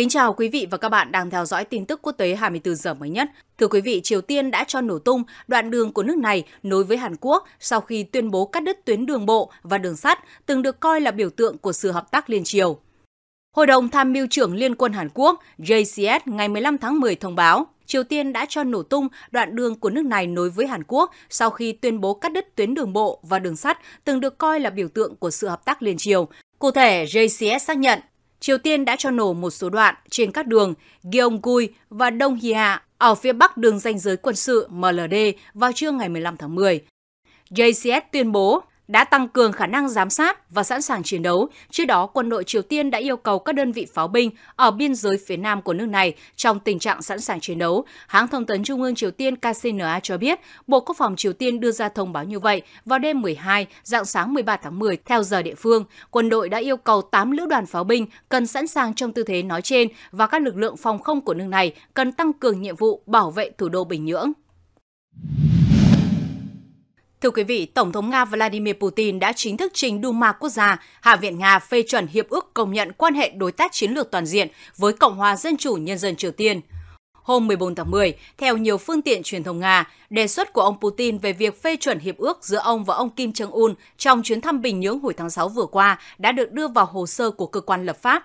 Kính chào quý vị và các bạn đang theo dõi tin tức quốc tế 24 giờ mới nhất. Thưa quý vị, Triều Tiên đã cho nổ tung đoạn đường của nước này nối với Hàn Quốc sau khi tuyên bố cắt đứt tuyến đường bộ và đường sắt từng được coi là biểu tượng của sự hợp tác liên triều. Hội đồng tham mưu trưởng Liên quân Hàn Quốc JCS ngày 15 tháng 10 thông báo Triều Tiên đã cho nổ tung đoạn đường của nước này nối với Hàn Quốc sau khi tuyên bố cắt đứt tuyến đường bộ và đường sắt từng được coi là biểu tượng của sự hợp tác liên triều. Cụ thể, JCS xác nhận Triều Tiên đã cho nổ một số đoạn trên các đường Gyeonggui và Đông Hia ở phía bắc đường ranh giới quân sự MLD vào trưa ngày 15 tháng 10. JCS tuyên bố đã tăng cường khả năng giám sát và sẵn sàng chiến đấu. Trước đó, quân đội Triều Tiên đã yêu cầu các đơn vị pháo binh ở biên giới phía nam của nước này trong tình trạng sẵn sàng chiến đấu. Hãng thông tấn Trung ương Triều Tiên KCNA cho biết, Bộ Quốc phòng Triều Tiên đưa ra thông báo như vậy vào đêm 12, dạng sáng 13 tháng 10 theo giờ địa phương. Quân đội đã yêu cầu 8 lữ đoàn pháo binh cần sẵn sàng trong tư thế nói trên và các lực lượng phòng không của nước này cần tăng cường nhiệm vụ bảo vệ thủ đô Bình Nhưỡng. Thưa quý vị, Tổng thống Nga Vladimir Putin đã chính thức trình Duma Quốc gia, Hạ viện Nga phê chuẩn Hiệp ước công nhận quan hệ đối tác chiến lược toàn diện với Cộng hòa Dân chủ Nhân dân Triều Tiên. Hôm 14 tháng 10, theo nhiều phương tiện truyền thông Nga, đề xuất của ông Putin về việc phê chuẩn hiệp ước giữa ông và ông Kim Jong-un trong chuyến thăm Bình Nhưỡng hồi tháng 6 vừa qua đã được đưa vào hồ sơ của cơ quan lập pháp.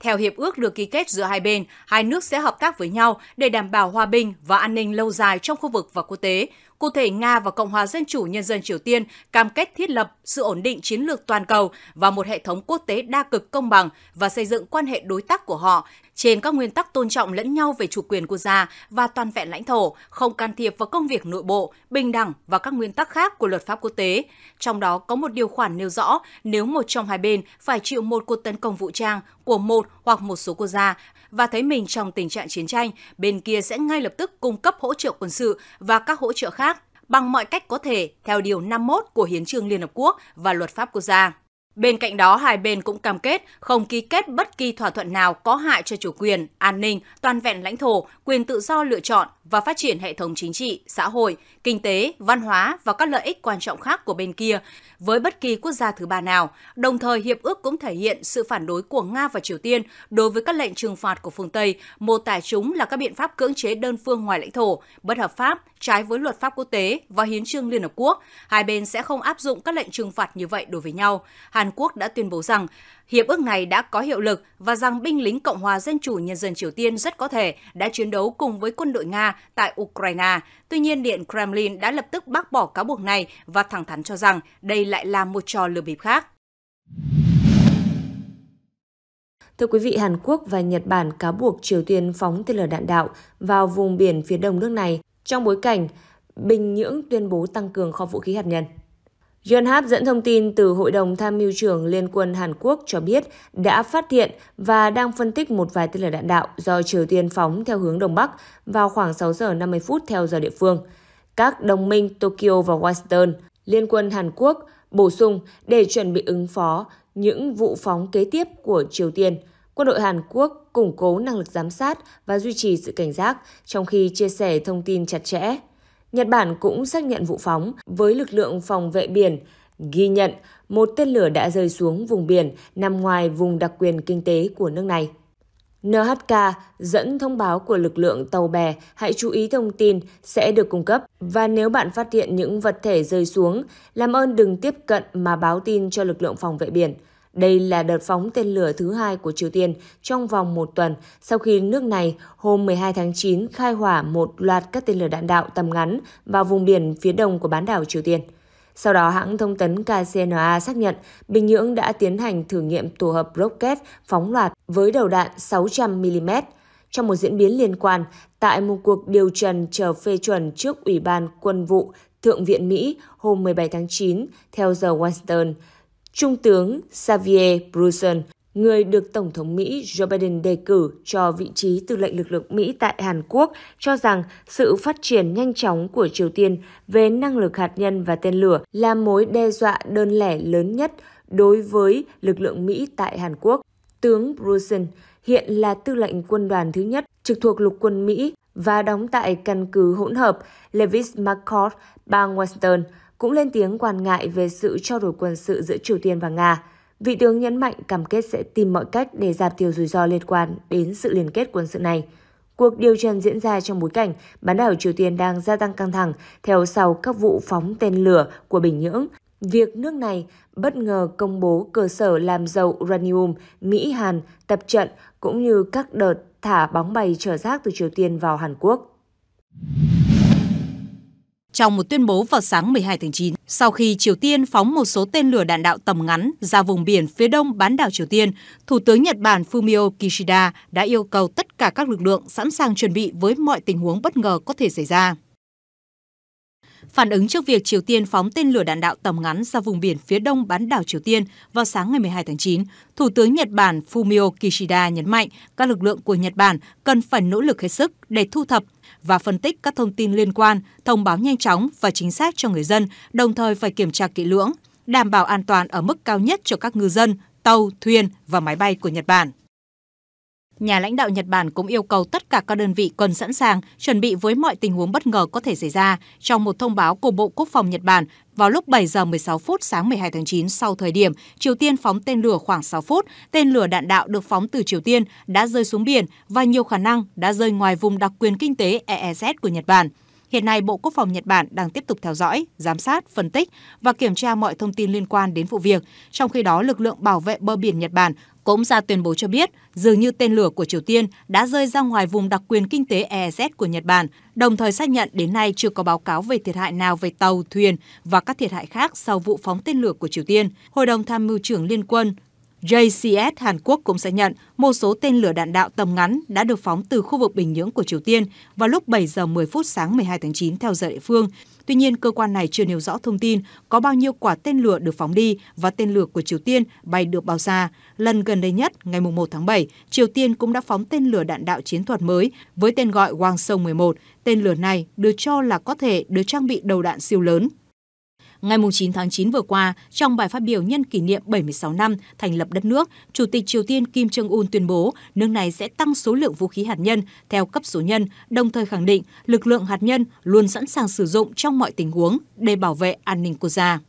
Theo hiệp ước được ký kết giữa hai bên, hai nước sẽ hợp tác với nhau để đảm bảo hòa bình và an ninh lâu dài trong khu vực và quốc tế, Cụ thể, Nga và Cộng hòa Dân chủ Nhân dân Triều Tiên cam kết thiết lập sự ổn định chiến lược toàn cầu và một hệ thống quốc tế đa cực công bằng và xây dựng quan hệ đối tác của họ trên các nguyên tắc tôn trọng lẫn nhau về chủ quyền quốc gia và toàn vẹn lãnh thổ, không can thiệp vào công việc nội bộ, bình đẳng và các nguyên tắc khác của luật pháp quốc tế. Trong đó có một điều khoản nêu rõ nếu một trong hai bên phải chịu một cuộc tấn công vũ trang của một hoặc một số quốc gia và thấy mình trong tình trạng chiến tranh, bên kia sẽ ngay lập tức cung cấp hỗ trợ quân sự và các hỗ trợ khác bằng mọi cách có thể theo điều 51 của Hiến trương Liên Hợp Quốc và Luật pháp quốc gia. Bên cạnh đó, hai bên cũng cam kết không ký kết bất kỳ thỏa thuận nào có hại cho chủ quyền, an ninh, toàn vẹn lãnh thổ, quyền tự do lựa chọn và phát triển hệ thống chính trị, xã hội, kinh tế, văn hóa và các lợi ích quan trọng khác của bên kia với bất kỳ quốc gia thứ ba nào. Đồng thời, hiệp ước cũng thể hiện sự phản đối của Nga và Triều Tiên đối với các lệnh trừng phạt của phương Tây, mô tả chúng là các biện pháp cưỡng chế đơn phương ngoài lãnh thổ, bất hợp pháp, trái với luật pháp quốc tế và hiến trương Liên Hợp Quốc. Hai bên sẽ không áp dụng các lệnh trừng phạt như vậy đối với nhau. Hàn Hàn Quốc đã tuyên bố rằng hiệp ước này đã có hiệu lực và rằng binh lính Cộng hòa Dân chủ Nhân dân Triều Tiên rất có thể đã chiến đấu cùng với quân đội Nga tại Ukraine. Tuy nhiên, Điện Kremlin đã lập tức bác bỏ cáo buộc này và thẳng thắn cho rằng đây lại là một trò lừa bịp khác. Thưa quý vị, Hàn Quốc và Nhật Bản cáo buộc Triều Tiên phóng tên lửa đạn đạo vào vùng biển phía đông nước này trong bối cảnh Bình Nhưỡng tuyên bố tăng cường kho vũ khí hạt nhân. Yonhap dẫn thông tin từ Hội đồng Tham mưu trưởng Liên quân Hàn Quốc cho biết đã phát hiện và đang phân tích một vài tên lửa đạn đạo do Triều Tiên phóng theo hướng Đông Bắc vào khoảng 6 giờ 50 phút theo giờ địa phương. Các đồng minh Tokyo và Washington, Liên quân Hàn Quốc bổ sung để chuẩn bị ứng phó những vụ phóng kế tiếp của Triều Tiên. Quân đội Hàn Quốc củng cố năng lực giám sát và duy trì sự cảnh giác trong khi chia sẻ thông tin chặt chẽ. Nhật Bản cũng xác nhận vụ phóng với lực lượng phòng vệ biển, ghi nhận một tên lửa đã rơi xuống vùng biển nằm ngoài vùng đặc quyền kinh tế của nước này. NHK dẫn thông báo của lực lượng tàu bè hãy chú ý thông tin sẽ được cung cấp và nếu bạn phát hiện những vật thể rơi xuống, làm ơn đừng tiếp cận mà báo tin cho lực lượng phòng vệ biển. Đây là đợt phóng tên lửa thứ hai của Triều Tiên trong vòng một tuần sau khi nước này hôm 12 tháng 9 khai hỏa một loạt các tên lửa đạn đạo tầm ngắn vào vùng biển phía đông của bán đảo Triều Tiên. Sau đó, hãng thông tấn KCNA xác nhận Bình Nhưỡng đã tiến hành thử nghiệm tổ hợp rocket phóng loạt với đầu đạn 600mm. Trong một diễn biến liên quan, tại một cuộc điều trần chờ phê chuẩn trước Ủy ban Quân vụ Thượng viện Mỹ hôm 17 tháng 9, theo giờ Washington, Trung tướng Xavier Bruson, người được Tổng thống Mỹ Joe Biden đề cử cho vị trí tư lệnh lực lượng Mỹ tại Hàn Quốc, cho rằng sự phát triển nhanh chóng của Triều Tiên về năng lực hạt nhân và tên lửa là mối đe dọa đơn lẻ lớn nhất đối với lực lượng Mỹ tại Hàn Quốc. Tướng Bruson hiện là tư lệnh quân đoàn thứ nhất trực thuộc lục quân Mỹ và đóng tại căn cứ hỗn hợp Levis McCord, bang Washington, cũng lên tiếng quan ngại về sự trao đổi quân sự giữa Triều Tiên và Nga. Vị tướng nhấn mạnh cam kết sẽ tìm mọi cách để giảm thiểu rủi ro liên quan đến sự liên kết quân sự này. Cuộc điều trần diễn ra trong bối cảnh bán đảo Triều Tiên đang gia tăng căng thẳng theo sau các vụ phóng tên lửa của Bình Nhưỡng. Việc nước này bất ngờ công bố cơ sở làm dầu uranium Mỹ-Hàn tập trận cũng như các đợt thả bóng bay chở rác từ Triều Tiên vào Hàn Quốc trong một tuyên bố vào sáng 12 tháng 9, sau khi Triều Tiên phóng một số tên lửa đạn đạo tầm ngắn ra vùng biển phía đông bán đảo Triều Tiên, Thủ tướng Nhật Bản Fumio Kishida đã yêu cầu tất cả các lực lượng sẵn sàng chuẩn bị với mọi tình huống bất ngờ có thể xảy ra. Phản ứng trước việc Triều Tiên phóng tên lửa đạn đạo tầm ngắn ra vùng biển phía đông bán đảo Triều Tiên vào sáng ngày 12 tháng 9, Thủ tướng Nhật Bản Fumio Kishida nhấn mạnh các lực lượng của Nhật Bản cần phải nỗ lực hết sức để thu thập và phân tích các thông tin liên quan, thông báo nhanh chóng và chính xác cho người dân, đồng thời phải kiểm tra kỹ lưỡng, đảm bảo an toàn ở mức cao nhất cho các ngư dân, tàu, thuyền và máy bay của Nhật Bản nhà lãnh đạo Nhật Bản cũng yêu cầu tất cả các đơn vị cần sẵn sàng chuẩn bị với mọi tình huống bất ngờ có thể xảy ra trong một thông báo của Bộ Quốc phòng Nhật Bản vào lúc 7 giờ 16 phút sáng 12 tháng 9 sau thời điểm Triều Tiên phóng tên lửa khoảng 6 phút, tên lửa đạn đạo được phóng từ Triều Tiên đã rơi xuống biển và nhiều khả năng đã rơi ngoài vùng đặc quyền kinh tế EEZ của Nhật Bản. Hiện nay, Bộ Quốc phòng Nhật Bản đang tiếp tục theo dõi, giám sát, phân tích và kiểm tra mọi thông tin liên quan đến vụ việc. Trong khi đó, lực lượng bảo vệ bờ biển Nhật Bản cũng ra tuyên bố cho biết dường như tên lửa của Triều Tiên đã rơi ra ngoài vùng đặc quyền kinh tế EEZ của Nhật Bản, đồng thời xác nhận đến nay chưa có báo cáo về thiệt hại nào về tàu, thuyền và các thiệt hại khác sau vụ phóng tên lửa của Triều Tiên. Hội đồng tham mưu trưởng Liên quân JCS Hàn Quốc cũng sẽ nhận một số tên lửa đạn đạo tầm ngắn đã được phóng từ khu vực Bình Nhưỡng của Triều Tiên vào lúc 7 giờ 10 phút sáng 12 tháng 9 theo giờ địa phương. Tuy nhiên, cơ quan này chưa nêu rõ thông tin có bao nhiêu quả tên lửa được phóng đi và tên lửa của Triều Tiên bay được bao xa. Lần gần đây nhất, ngày 1 tháng 7, Triều Tiên cũng đã phóng tên lửa đạn đạo chiến thuật mới với tên gọi Wangsong Song 11. Tên lửa này được cho là có thể được trang bị đầu đạn siêu lớn Ngày 9 tháng 9 vừa qua, trong bài phát biểu nhân kỷ niệm 76 năm thành lập đất nước, Chủ tịch Triều Tiên Kim Jong-un tuyên bố nước này sẽ tăng số lượng vũ khí hạt nhân theo cấp số nhân, đồng thời khẳng định lực lượng hạt nhân luôn sẵn sàng sử dụng trong mọi tình huống để bảo vệ an ninh quốc gia.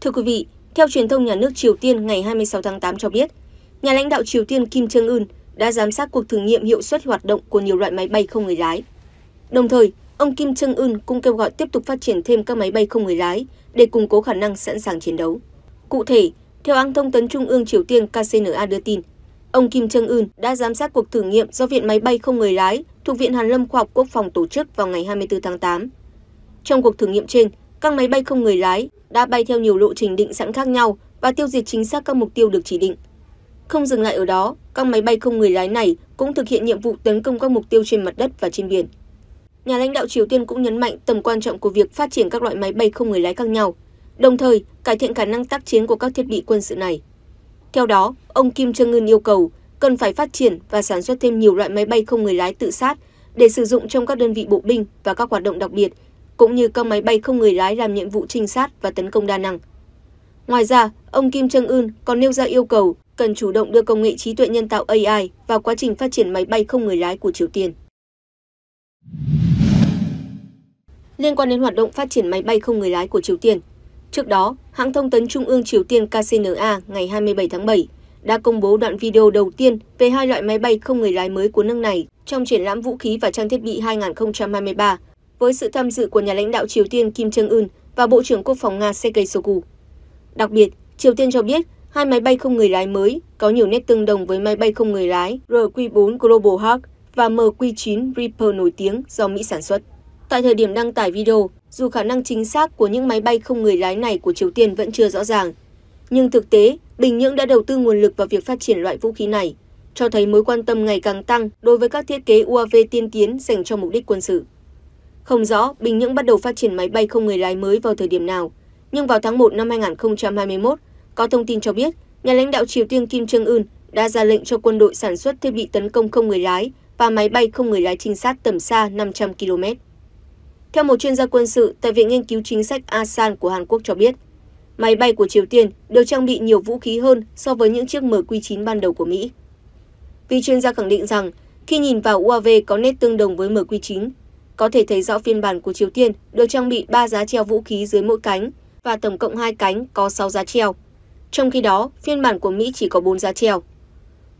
Thưa quý vị, theo truyền thông nhà nước Triều Tiên ngày 26 tháng 8 cho biết, nhà lãnh đạo Triều Tiên Kim Jong Un đã giám sát cuộc thử nghiệm hiệu suất hoạt động của nhiều loại máy bay không người lái. Đồng thời, ông Kim Trương Ưn cũng kêu gọi tiếp tục phát triển thêm các máy bay không người lái để củng cố khả năng sẵn sàng chiến đấu. Cụ thể, theo hãng thông tấn Trung ương Triều Tiên KCNA đưa tin, ông Kim Trương Ưn đã giám sát cuộc thử nghiệm do Viện Máy bay không người lái thuộc Viện Hàn lâm Khoa học Quốc phòng tổ chức vào ngày 24 tháng 8. Trong cuộc thử nghiệm trên, các máy bay không người lái đã bay theo nhiều lộ trình định sẵn khác nhau và tiêu diệt chính xác các mục tiêu được chỉ định. Không dừng lại ở đó, các máy bay không người lái này cũng thực hiện nhiệm vụ tấn công các mục tiêu trên mặt đất và trên biển nhà lãnh đạo triều tiên cũng nhấn mạnh tầm quan trọng của việc phát triển các loại máy bay không người lái khác nhau đồng thời cải thiện khả năng tác chiến của các thiết bị quân sự này theo đó ông kim jong un yêu cầu cần phải phát triển và sản xuất thêm nhiều loại máy bay không người lái tự sát để sử dụng trong các đơn vị bộ binh và các hoạt động đặc biệt cũng như các máy bay không người lái làm nhiệm vụ trinh sát và tấn công đa năng ngoài ra ông kim jong un còn nêu ra yêu cầu cần chủ động đưa công nghệ trí tuệ nhân tạo ai vào quá trình phát triển máy bay không người lái của triều tiên liên quan đến hoạt động phát triển máy bay không người lái của triều tiên. Trước đó, hãng thông tấn trung ương Triều Tiên KCNA ngày 27 tháng 7 đã công bố đoạn video đầu tiên về hai loại máy bay không người lái mới của nước này trong triển lãm vũ khí và trang thiết bị 2023 với sự tham dự của nhà lãnh đạo Triều Tiên Kim Jong Un và Bộ trưởng Quốc phòng Nga Sergei Shoigu. Đặc biệt, Triều Tiên cho biết hai máy bay không người lái mới có nhiều nét tương đồng với máy bay không người lái RQ-4 Global Hawk và MQ-9 Reaper nổi tiếng do Mỹ sản xuất. Tại thời điểm đăng tải video, dù khả năng chính xác của những máy bay không người lái này của Triều Tiên vẫn chưa rõ ràng, nhưng thực tế, Bình Nhưỡng đã đầu tư nguồn lực vào việc phát triển loại vũ khí này, cho thấy mối quan tâm ngày càng tăng đối với các thiết kế UAV tiên tiến dành cho mục đích quân sự. Không rõ Bình Nhưỡng bắt đầu phát triển máy bay không người lái mới vào thời điểm nào, nhưng vào tháng 1 năm 2021, có thông tin cho biết nhà lãnh đạo Triều Tiên Kim Jong Un đã ra lệnh cho quân đội sản xuất thiết bị tấn công không người lái và máy bay không người lái trinh sát tầm xa 500 km theo một chuyên gia quân sự tại Viện Nghiên cứu Chính sách ASAN của Hàn Quốc cho biết, máy bay của Triều Tiên được trang bị nhiều vũ khí hơn so với những chiếc MQ-9 ban đầu của Mỹ. Vì chuyên gia khẳng định rằng, khi nhìn vào UAV có nét tương đồng với MQ-9, có thể thấy rõ phiên bản của Triều Tiên được trang bị ba giá treo vũ khí dưới mỗi cánh và tổng cộng hai cánh có 6 giá treo. Trong khi đó, phiên bản của Mỹ chỉ có 4 giá treo.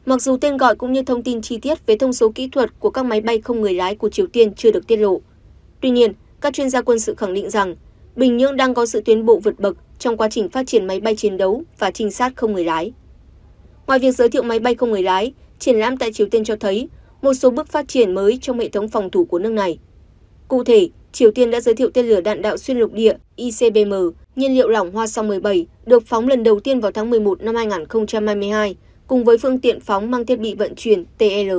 Mặc dù tên gọi cũng như thông tin chi tiết về thông số kỹ thuật của các máy bay không người lái của Triều Tiên chưa được tiết lộ, tuy nhiên các chuyên gia quân sự khẳng định rằng Bình Nhưỡng đang có sự tiến bộ vượt bậc trong quá trình phát triển máy bay chiến đấu và trinh sát không người lái. Ngoài việc giới thiệu máy bay không người lái, triển lãm tại Triều Tiên cho thấy một số bước phát triển mới trong hệ thống phòng thủ của nước này. Cụ thể, Triều Tiên đã giới thiệu tên lửa đạn đạo xuyên lục địa ICBM, nhiên liệu lỏng Hoa Song 17, được phóng lần đầu tiên vào tháng 11 năm 2022, cùng với phương tiện phóng mang thiết bị vận chuyển TL.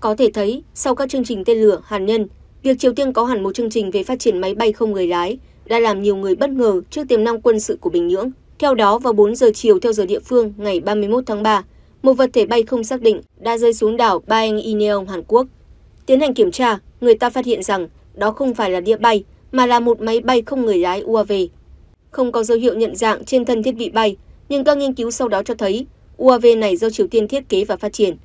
có thể thấy sau các chương trình tên lửa hạt nhân việc triều tiên có hẳn một chương trình về phát triển máy bay không người lái đã làm nhiều người bất ngờ trước tiềm năng quân sự của bình nhưỡng theo đó vào 4 giờ chiều theo giờ địa phương ngày 31 tháng 3 một vật thể bay không xác định đã rơi xuống đảo Baeng Ineong Hàn Quốc tiến hành kiểm tra người ta phát hiện rằng đó không phải là đĩa bay mà là một máy bay không người lái UAV không có dấu hiệu nhận dạng trên thân thiết bị bay nhưng các nghiên cứu sau đó cho thấy UAV này do Triều Tiên thiết kế và phát triển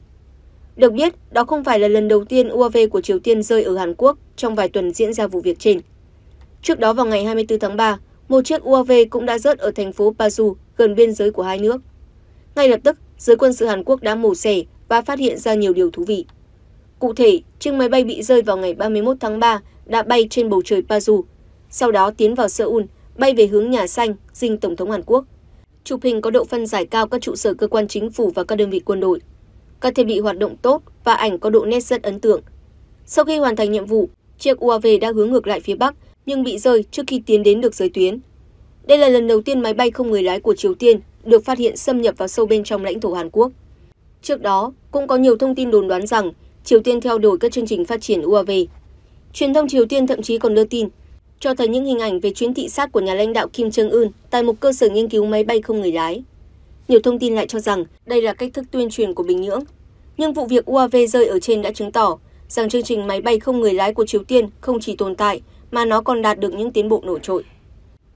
được biết, đó không phải là lần đầu tiên UAV của Triều Tiên rơi ở Hàn Quốc trong vài tuần diễn ra vụ việc trên. Trước đó vào ngày 24 tháng 3, một chiếc UAV cũng đã rớt ở thành phố Pazu, gần biên giới của hai nước. Ngay lập tức, giới quân sự Hàn Quốc đã mổ xẻ và phát hiện ra nhiều điều thú vị. Cụ thể, chiếc máy bay bị rơi vào ngày 31 tháng 3 đã bay trên bầu trời Pazu, sau đó tiến vào Seoul, bay về hướng Nhà Xanh, dinh Tổng thống Hàn Quốc. Chụp hình có độ phân giải cao các trụ sở cơ quan chính phủ và các đơn vị quân đội các thiết bị hoạt động tốt và ảnh có độ nét rất ấn tượng. Sau khi hoàn thành nhiệm vụ, chiếc UAV đã hướng ngược lại phía Bắc nhưng bị rơi trước khi tiến đến được giới tuyến. Đây là lần đầu tiên máy bay không người lái của Triều Tiên được phát hiện xâm nhập vào sâu bên trong lãnh thổ Hàn Quốc. Trước đó, cũng có nhiều thông tin đồn đoán rằng Triều Tiên theo đuổi các chương trình phát triển UAV. Truyền thông Triều Tiên thậm chí còn đưa tin cho thấy những hình ảnh về chuyến thị sát của nhà lãnh đạo Kim Jong Un tại một cơ sở nghiên cứu máy bay không người lái nhiều thông tin lại cho rằng đây là cách thức tuyên truyền của Bình Nhưỡng. Nhưng vụ việc UAV rơi ở trên đã chứng tỏ rằng chương trình máy bay không người lái của Triều Tiên không chỉ tồn tại mà nó còn đạt được những tiến bộ nổi trội.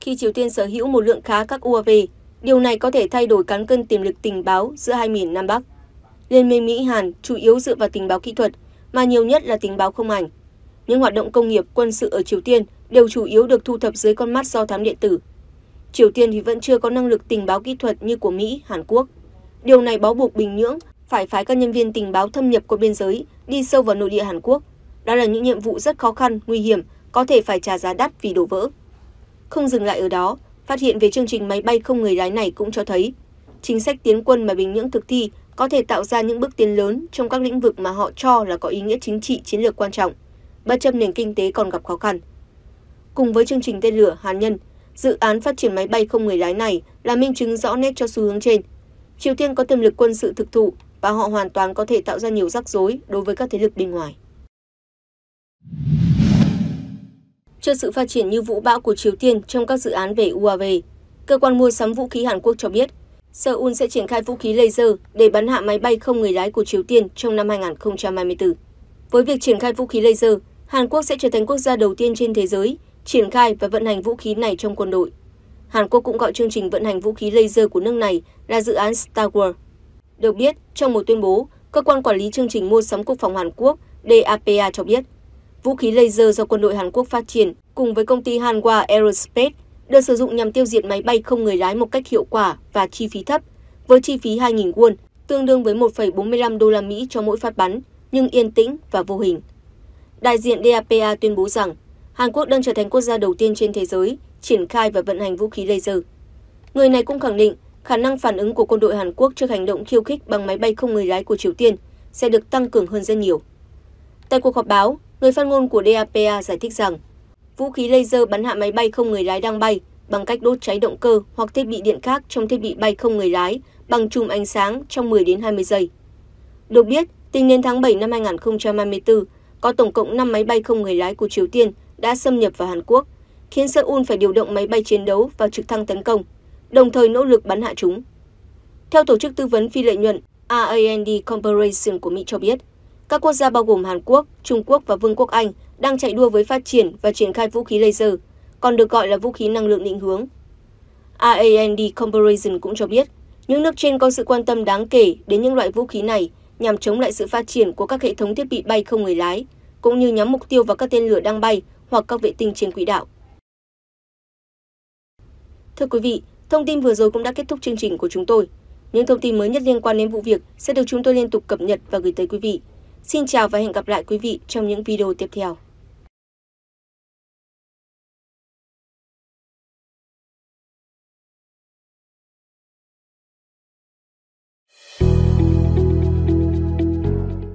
Khi Triều Tiên sở hữu một lượng khá các UAV, điều này có thể thay đổi cán cân tiềm lực tình báo giữa hai miền Nam Bắc. Liên minh Mỹ-Hàn chủ yếu dựa vào tình báo kỹ thuật, mà nhiều nhất là tình báo không ảnh. Những hoạt động công nghiệp quân sự ở Triều Tiên đều chủ yếu được thu thập dưới con mắt do thám điện tử, triều tiên thì vẫn chưa có năng lực tình báo kỹ thuật như của mỹ hàn quốc điều này báo buộc bình nhưỡng phải phái các nhân viên tình báo thâm nhập qua biên giới đi sâu vào nội địa hàn quốc đó là những nhiệm vụ rất khó khăn nguy hiểm có thể phải trả giá đắt vì đổ vỡ không dừng lại ở đó phát hiện về chương trình máy bay không người lái này cũng cho thấy chính sách tiến quân mà bình nhưỡng thực thi có thể tạo ra những bước tiến lớn trong các lĩnh vực mà họ cho là có ý nghĩa chính trị chiến lược quan trọng, bất chấp nền kinh tế còn gặp khó khăn. Cùng với chương trình tên lửa hạt nhân dự án phát triển máy bay không người lái này là minh chứng rõ nét cho xu hướng trên. Triều Tiên có tiềm lực quân sự thực thụ và họ hoàn toàn có thể tạo ra nhiều rắc rối đối với các thế lực bên ngoài. Trước sự phát triển như vũ bão của Triều Tiên trong các dự án về UAV, cơ quan mua sắm vũ khí Hàn Quốc cho biết, Seoul sẽ triển khai vũ khí laser để bắn hạ máy bay không người lái của Triều Tiên trong năm 2024. Với việc triển khai vũ khí laser, Hàn Quốc sẽ trở thành quốc gia đầu tiên trên thế giới triển khai và vận hành vũ khí này trong quân đội. Hàn Quốc cũng gọi chương trình vận hành vũ khí laser của nước này là dự án Star Wars. Được biết, trong một tuyên bố, cơ quan quản lý chương trình mua sắm quốc phòng Hàn Quốc DAPA cho biết, vũ khí laser do quân đội Hàn Quốc phát triển cùng với công ty Hanwha Aerospace được sử dụng nhằm tiêu diệt máy bay không người lái một cách hiệu quả và chi phí thấp, với chi phí 2.000 won, tương đương với 1,45 đô la Mỹ cho mỗi phát bắn, nhưng yên tĩnh và vô hình. Đại diện DAPA tuyên bố rằng Hàn Quốc đang trở thành quốc gia đầu tiên trên thế giới triển khai và vận hành vũ khí laser. Người này cũng khẳng định khả năng phản ứng của quân đội Hàn Quốc trước hành động khiêu khích bằng máy bay không người lái của Triều Tiên sẽ được tăng cường hơn rất nhiều. Tại cuộc họp báo, người phát ngôn của DAPA giải thích rằng vũ khí laser bắn hạ máy bay không người lái đang bay bằng cách đốt cháy động cơ hoặc thiết bị điện khác trong thiết bị bay không người lái bằng chùm ánh sáng trong 10 đến 20 giây. Được biết, tính đến tháng 7 năm 2024, có tổng cộng 5 máy bay không người lái của Triều Tiên đã xâm nhập vào Hàn Quốc, khiến Seoul phải điều động máy bay chiến đấu và trực thăng tấn công, đồng thời nỗ lực bắn hạ chúng. Theo tổ chức tư vấn phi lợi nhuận AAND Corporation của Mỹ cho biết, các quốc gia bao gồm Hàn Quốc, Trung Quốc và Vương quốc Anh đang chạy đua với phát triển và triển khai vũ khí laser, còn được gọi là vũ khí năng lượng định hướng. AAND Corporation cũng cho biết, những nước trên có sự quan tâm đáng kể đến những loại vũ khí này nhằm chống lại sự phát triển của các hệ thống thiết bị bay không người lái, cũng như nhắm mục tiêu vào các tên lửa đang bay hoặc các vệ tinh trên quỹ đạo. Thưa quý vị, thông tin vừa rồi cũng đã kết thúc chương trình của chúng tôi. Những thông tin mới nhất liên quan đến vụ việc sẽ được chúng tôi liên tục cập nhật và gửi tới quý vị. Xin chào và hẹn gặp lại quý vị trong những video tiếp theo.